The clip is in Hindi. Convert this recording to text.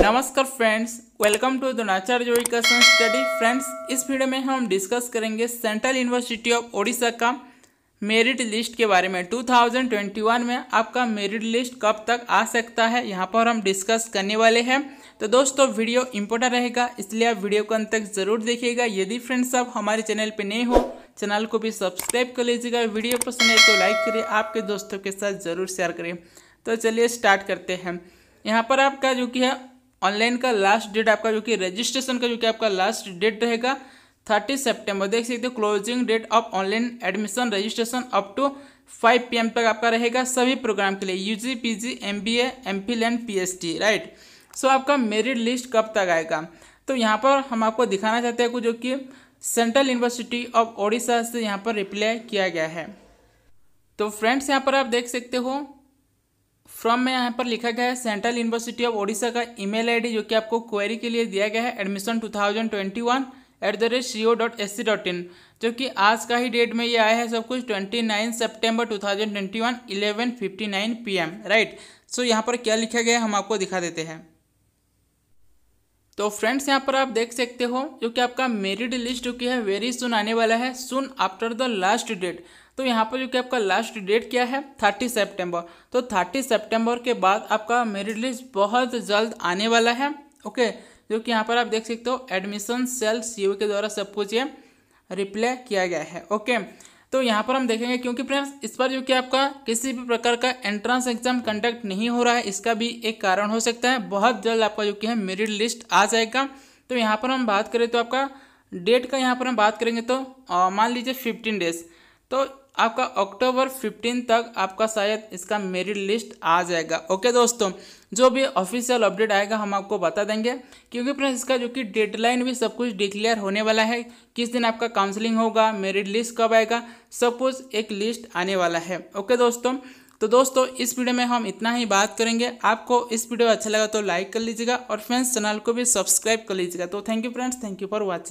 नमस्कार फ्रेंड्स वेलकम टू द नाचार एजुकेशन स्टडी फ्रेंड्स इस वीडियो में हम डिस्कस करेंगे सेंट्रल यूनिवर्सिटी ऑफ ओडिशा का मेरिट लिस्ट के बारे में 2021 में आपका मेरिट लिस्ट कब तक आ सकता है यहाँ पर हम डिस्कस करने वाले हैं तो दोस्तों वीडियो इंपॉर्टेंट रहेगा इसलिए आप वीडियो को अंत तक जरूर देखिएगा यदि फ्रेंड्स आप हमारे चैनल पर नए हो चैनल को भी सब्सक्राइब कर लीजिएगा वीडियो पसंद है तो लाइक करिए आपके दोस्तों के साथ ज़रूर शेयर करें तो चलिए स्टार्ट करते हैं यहाँ पर आपका जो कि है ऑनलाइन का लास्ट डेट आपका जो कि रजिस्ट्रेशन का जो कि आपका लास्ट डेट रहेगा थर्टी सेप्टेम्बर देख सकते हो closing date of online admission registration up to five P तक आपका रहेगा सभी प्रोग्राम के लिए U G P G M B M Phil and P H D right so आपका मेरिट लिस्ट कब तक आएगा तो यहाँ पर हम आपको दिखाना चाहते हैं जो कि सेंट्रल यूनिवर्सिटी ऑफ ओडिशा से यहाँ पर रिप्लाई किया गया है तो फ्रेंड्स यहाँ पर आप देख सकते हो फ्रॉम में यहाँ पर लिखा गया है सेंट्रल यूनिवर्सिटी ऑफ ओडिशा का ईमेल आईडी जो कि आपको क्वेरी के लिए दिया गया है admission two thousand twenty one at the rate C O dot S C dot in जो कि आज का ही डेट में ये आया है सब कुछ twenty nine September two thousand twenty one eleven fifty nine P M right so यहाँ पर क्या लिखा गया है हम आपको दिखा देते हैं तो फ्रेंड्स यहाँ पर आप देख सकते हो जो कि आपका मेरिड लिस्ट जो कि है वेरी सुन आने वाला है soon after the last date तो यहाँ पर जो कि आपका लास्ट डेट क्या है थर्टी सितंबर तो थर्टी सितंबर के बाद आपका मेरिट लिस्ट बहुत जल्द आने वाला है ओके जो कि यहाँ पर आप देख सकते हो एडमिशन सेल सी के द्वारा सब कुछ ये रिप्लाई किया गया है ओके तो यहाँ पर हम देखेंगे क्योंकि फ्रेंड्स इस पर जो कि आपका किसी भी प्रकार का एंट्रेंस एग्जाम कंडक्ट नहीं हो रहा है इसका भी एक कारण हो सकता है बहुत जल्द आपका जो कि है मेरिट लिस्ट आ जाएगा तो यहाँ पर हम बात करें तो आपका डेट का यहाँ पर हम बात करेंगे तो मान लीजिए फिफ्टीन डेज तो आपका अक्टूबर फिफ्टीन तक आपका शायद इसका मेरिट लिस्ट आ जाएगा ओके दोस्तों जो भी ऑफिशियल अपडेट आएगा हम आपको बता देंगे क्योंकि फ्रेंड्स इसका जो कि डेडलाइन भी सब कुछ डिक्लेयर होने वाला है किस दिन आपका काउंसलिंग होगा मेरिट लिस्ट कब आएगा सब कुछ एक लिस्ट आने वाला है ओके दोस्तों तो दोस्तों इस वीडियो में हम इतना ही बात करेंगे आपको इस वीडियो अच्छा लगा तो लाइक कर लीजिएगा और फ्रेंड्स चैनल को भी सब्सक्राइब कर लीजिएगा तो thank you friends thank you for watching